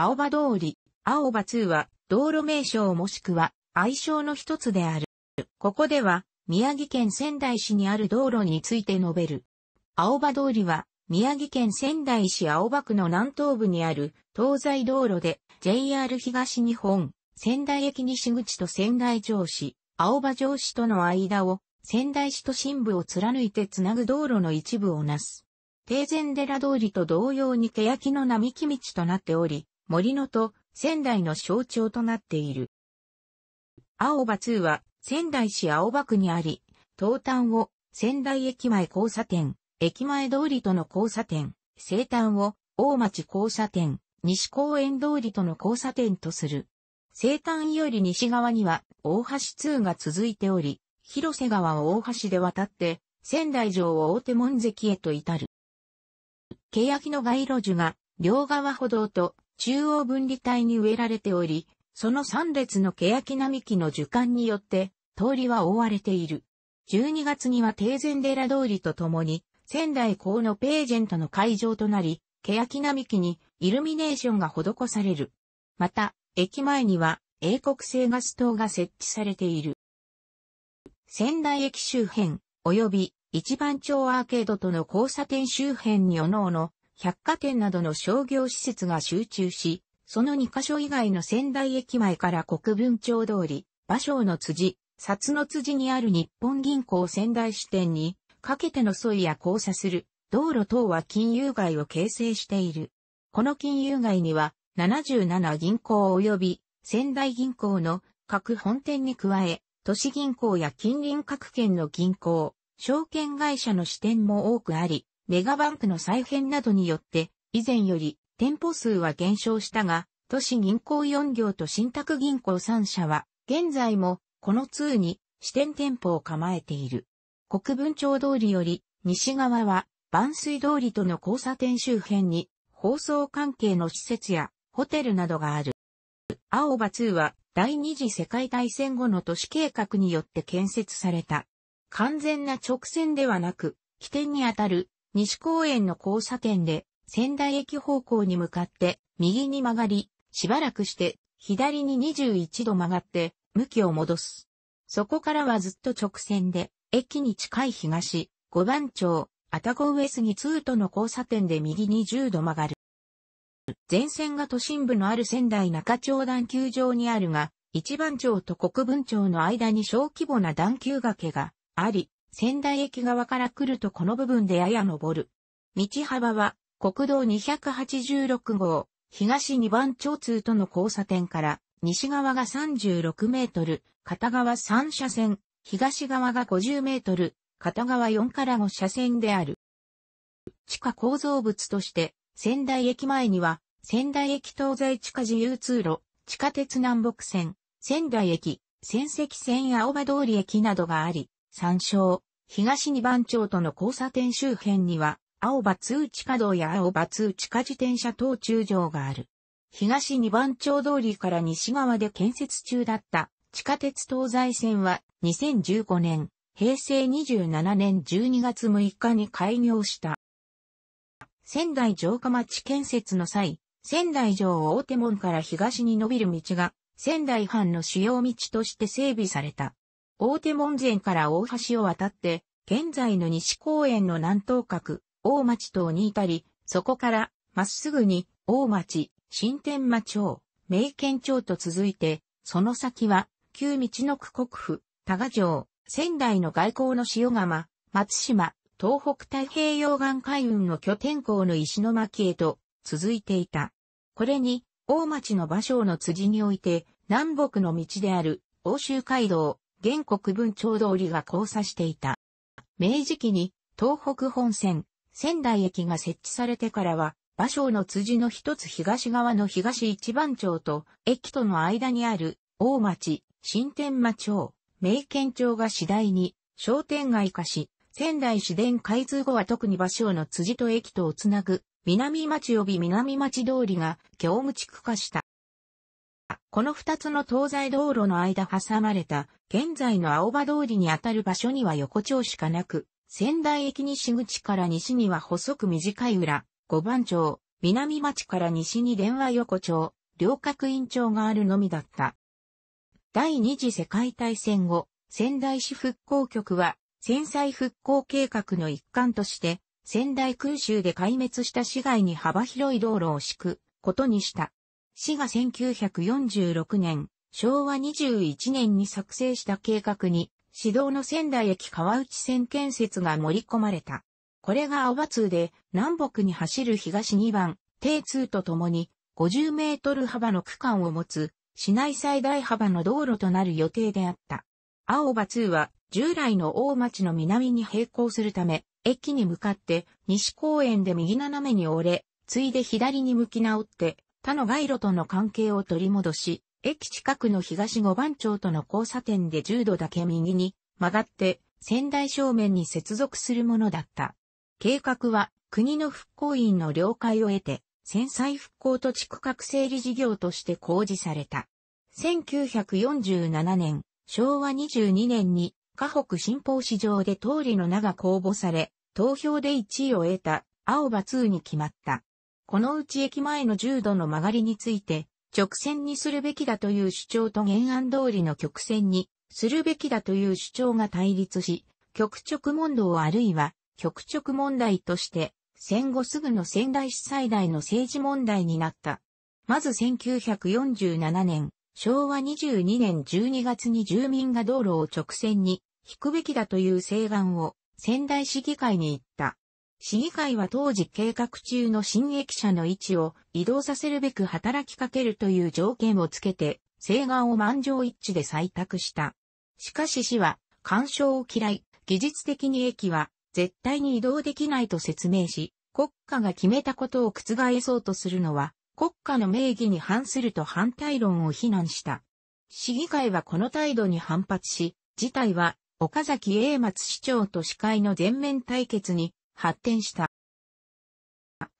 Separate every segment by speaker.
Speaker 1: 青葉通り、青葉2は道路名称もしくは愛称の一つである。ここでは宮城県仙台市にある道路について述べる。青葉通りは宮城県仙台市青葉区の南東部にある東西道路で JR 東日本、仙台駅西口と仙台城市、青葉城市との間を仙台市と新部を貫いてつなぐ道路の一部をなす。定前寺通りと同様に欅の並木道となっており、森野と仙台の象徴となっている。青葉2は仙台市青葉区にあり、東端を仙台駅前交差点、駅前通りとの交差点、西端を大町交差点、西公園通りとの交差点とする。西端より西側には大橋2が続いており、広瀬川を大橋で渡って、仙台城を大手門跡へと至る。欅の街路樹が両側歩道と中央分離帯に植えられており、その3列の欅並木の樹幹によって通りは覆われている。12月には定禅寺通りとともに、仙台港のページェントの会場となり、欅並木にイルミネーションが施される。また、駅前には英国製ガス灯が設置されている。仙台駅周辺、及び一番町アーケードとの交差点周辺におのおの百貨店などの商業施設が集中し、その2カ所以外の仙台駅前から国分町通り、馬匠の辻、札の辻にある日本銀行仙台支店に、かけての沿いや交差する道路等は金融街を形成している。この金融街には77銀行及び仙台銀行の各本店に加え、都市銀行や近隣各県の銀行、証券会社の支店も多くあり、メガバンクの再編などによって、以前より店舗数は減少したが、都市銀行4行と信託銀行3社は、現在もこの通に支店店舗を構えている。国分町通りより西側は、万水通りとの交差点周辺に、放送関係の施設やホテルなどがある。青葉2は第二次世界大戦後の都市計画によって建設された。完全な直線ではなく、起点にあたる西公園の交差点で、仙台駅方向に向かって、右に曲がり、しばらくして、左に21度曲がって、向きを戻す。そこからはずっと直線で、駅に近い東、五番町、あたこ上杉2との交差点で右1 0度曲がる。前線が都心部のある仙台中町段球場にあるが、一番町と国分町の間に小規模な段球崖があり、仙台駅側から来るとこの部分でやや登る。道幅は国道286号、東2番町通との交差点から西側が36メートル、片側3車線、東側が50メートル、片側4から5車線である。地下構造物として、仙台駅前には、仙台駅東西地下自由通路、地下鉄南北線、仙台駅、仙石線や青葉通り駅などがあり、参照、東二番町との交差点周辺には、青葉通地下道や青葉通地下自転車等中場がある。東二番町通りから西側で建設中だった地下鉄東西線は2015年、平成27年12月6日に開業した。仙台城下町建設の際、仙台城大手門から東に伸びる道が仙台藩の主要道として整備された。大手門前から大橋を渡って、現在の西公園の南東角、大町島に至り、そこから、まっすぐに、大町、新天間町、名県町と続いて、その先は、旧道の区国府、多賀城、仙台の外交の塩釜、松島、東北太平洋岸海運の拠点港の石巻へと続いていた。これに、大町の芭蕉の辻において、南北の道である、欧州街道、現国分町通りが交差していた。明治期に東北本線、仙台駅が設置されてからは、馬蕉の辻の一つ東側の東一番町と駅との間にある大町、新天間町、名県町が次第に商店街化し、仙台市電開通後は特に馬蕉の辻と駅とをつなぐ南町及び南町通りが業務地区化した。この二つの東西道路の間挟まれた、現在の青葉通りにあたる場所には横丁しかなく、仙台駅西口から西には細く短い裏、五番町、南町から西に電話横丁、両角院町があるのみだった。第二次世界大戦後、仙台市復興局は、戦災復興計画の一環として、仙台空襲で壊滅した市街に幅広い道路を敷くことにした。市が1946年、昭和21年に作成した計画に、市道の仙台駅川内線建設が盛り込まれた。これが青葉通で南北に走る東2番、定通とともに50メートル幅の区間を持つ市内最大幅の道路となる予定であった。青葉通は従来の大町の南に並行するため、駅に向かって西公園で右斜めに折れ、ついで左に向き直って他の街路との関係を取り戻し、駅近くの東五番町との交差点で10度だけ右に曲がって仙台正面に接続するものだった。計画は国の復興院の了解を得て、戦災復興と地区画整理事業として公示された。1947年、昭和22年に、河北新報市場で通りの名が公募され、投票で1位を得た、青葉2に決まった。このうち駅前の重度の曲がりについて、直線にするべきだという主張と原案通りの曲線にするべきだという主張が対立し、極直問答あるいは極直問題として戦後すぐの仙台市最大の政治問題になった。まず1947年、昭和22年12月に住民が道路を直線に引くべきだという請願を仙台市議会に行った。市議会は当時計画中の新駅舎の位置を移動させるべく働きかけるという条件をつけて、請願を満場一致で採択した。しかし市は、干渉を嫌い、技術的に駅は絶対に移動できないと説明し、国家が決めたことを覆そうとするのは、国家の名義に反すると反対論を非難した。市議会はこの態度に反発し、事態は岡崎英松市長と市会の全面対決に発展した。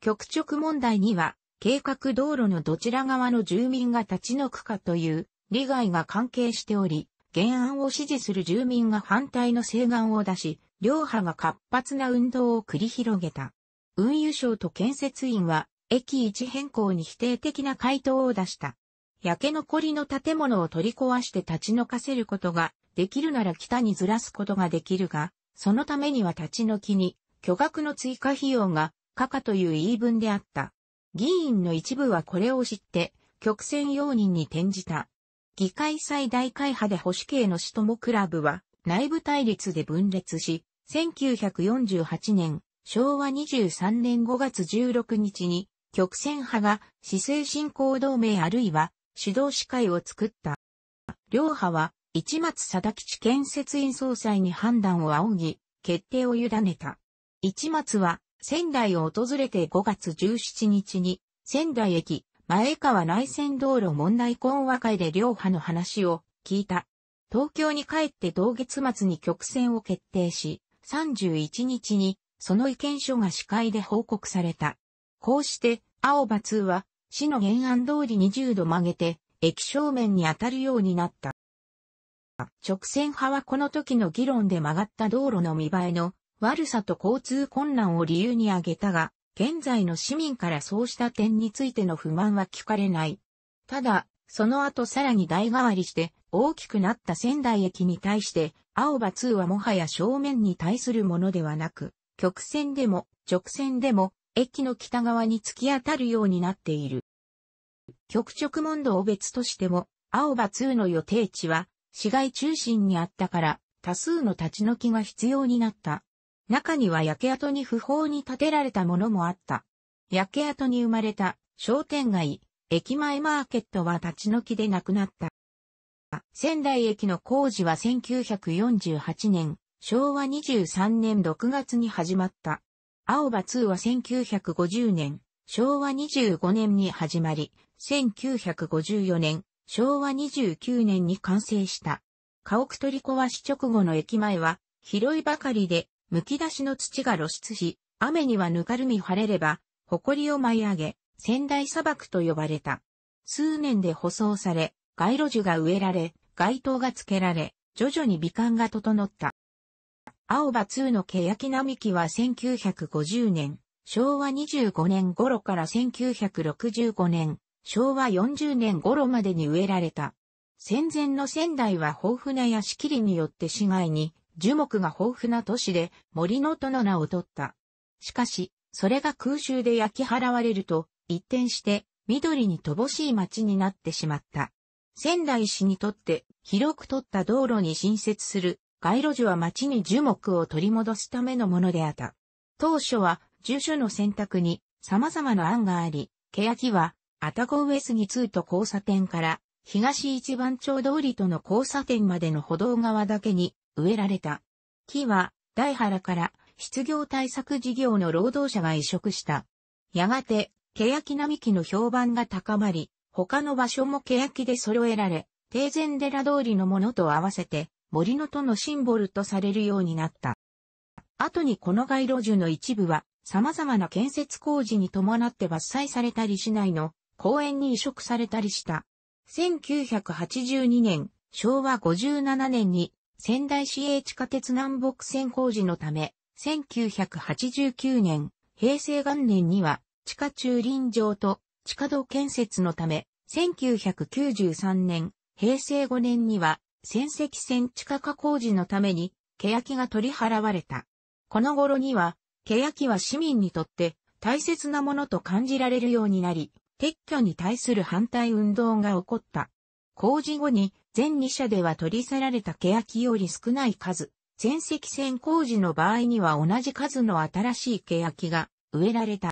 Speaker 1: 局直問題には、計画道路のどちら側の住民が立ち退くかという利害が関係しており、原案を支持する住民が反対の請願を出し、両派が活発な運動を繰り広げた。運輸省と建設員は、駅位置変更に否定的な回答を出した。焼け残りの建物を取り壊して立ち退かせることができるなら北にずらすことができるが、そのためには立ち退きに巨額の追加費用が可かという言い分であった。議員の一部はこれを知って、曲線容認に転じた。議会最大会派で保守系の死ともクラブは内部対立で分裂し、1948年、昭和23年5月16日に、曲線派が市政振興同盟あるいは指導司会を作った。両派は市松貞吉建設院総裁に判断を仰ぎ、決定を委ねた。市松は仙台を訪れて5月17日に仙台駅前川内線道路問題懇和会で両派の話を聞いた。東京に帰って同月末に曲線を決定し、31日にその意見書が司会で報告された。こうして、青葉通は、市の原案通り20度曲げて、駅正面に当たるようになった。直線派はこの時の議論で曲がった道路の見栄えの悪さと交通困難を理由に挙げたが、現在の市民からそうした点についての不満は聞かれない。ただ、その後さらに代替わりして大きくなった仙台駅に対して青葉2はもはや正面に対するものではなく、曲線でも直線でも駅の北側に突き当たるようになっている。局直問答を別としても、青葉2の予定地は市街中心にあったから多数の立ち退きが必要になった。中には焼け跡に不法に建てられたものもあった。焼け跡に生まれた商店街、駅前マーケットは立ち退きでなくなった。仙台駅の工事は1948年、昭和23年6月に始まった。青葉2は1950年、昭和25年に始まり、1954年、昭和29年に完成した。家屋取り壊し直後の駅前は、広いばかりで、剥き出しの土が露出し、雨にはぬかるみ晴れれば、埃を舞い上げ、仙台砂漠と呼ばれた。数年で舗装され、街路樹が植えられ、街灯が付けられ、徐々に美観が整った。青葉2の欅並木は1950年、昭和25年頃から1965年、昭和40年頃までに植えられた。戦前の仙台は豊富な屋敷林によって市街に樹木が豊富な都市で森の都の名を取った。しかし、それが空襲で焼き払われると、一転して緑に乏しい町になってしまった。仙台市にとって広く取った道路に新設する街路樹は町に樹木を取り戻すためのものであった。当初は住所の選択に様々な案があり、欅は、愛宕上杉通と交差点から、東一番町通りとの交差点までの歩道側だけに植えられた。木は、大原から失業対策事業の労働者が移植した。やがて、欅並木の評判が高まり、他の場所も欅で揃えられ、定禅寺通りのものと合わせて、森の戸のシンボルとされるようになった。後にこの街路樹の一部は、様々な建設工事に伴って伐採されたり市内の公園に移植されたりした。1982年、昭和57年に仙台市営地下鉄南北線工事のため、1989年、平成元年には、地下駐輪場と地下道建設のため、1993年、平成5年には、仙石線地下化工事のために、欅が取り払われた。この頃には、欅は市民にとって大切なものと感じられるようになり、撤去に対する反対運動が起こった。工事後に全2社では取り去られた欅より少ない数、全席線工事の場合には同じ数の新しい欅が植えられた。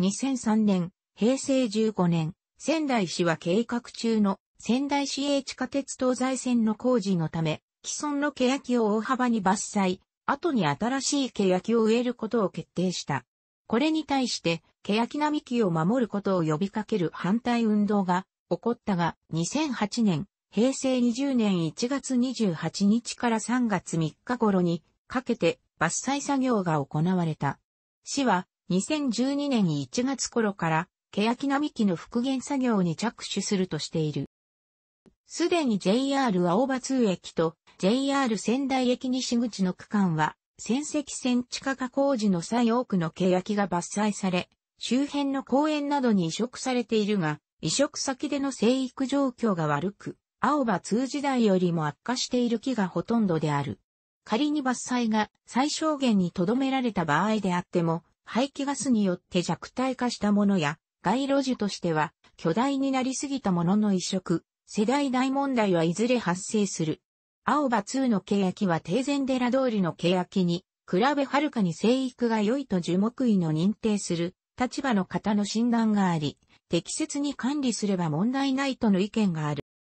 Speaker 1: 2003年、平成15年、仙台市は計画中の仙台市営地下鉄東西線の工事のため、既存の欅を大幅に伐採、後に新しい欅を植えることを決定した。これに対して、欅並木を守ることを呼びかける反対運動が起こったが、2008年、平成20年1月28日から3月3日頃にかけて伐採作業が行われた。市は2012年1月頃から欅並木の復元作業に着手するとしている。すでに JR 青葉通駅と JR 仙台駅西口の区間は、仙石線地下化工事の際多くの欅が伐採され、周辺の公園などに移植されているが、移植先での生育状況が悪く、青葉通時代よりも悪化している木がほとんどである。仮に伐採が最小限に留められた場合であっても、排気ガスによって弱体化したものや、街路樹としては巨大になりすぎたものの移植、世代大問題はいずれ発生する。青葉2の契約は定前寺通りの契約に、比べはるかに生育が良いと樹木医の認定する立場の方の診断があり、適切に管理すれば問題ないとの意見がある。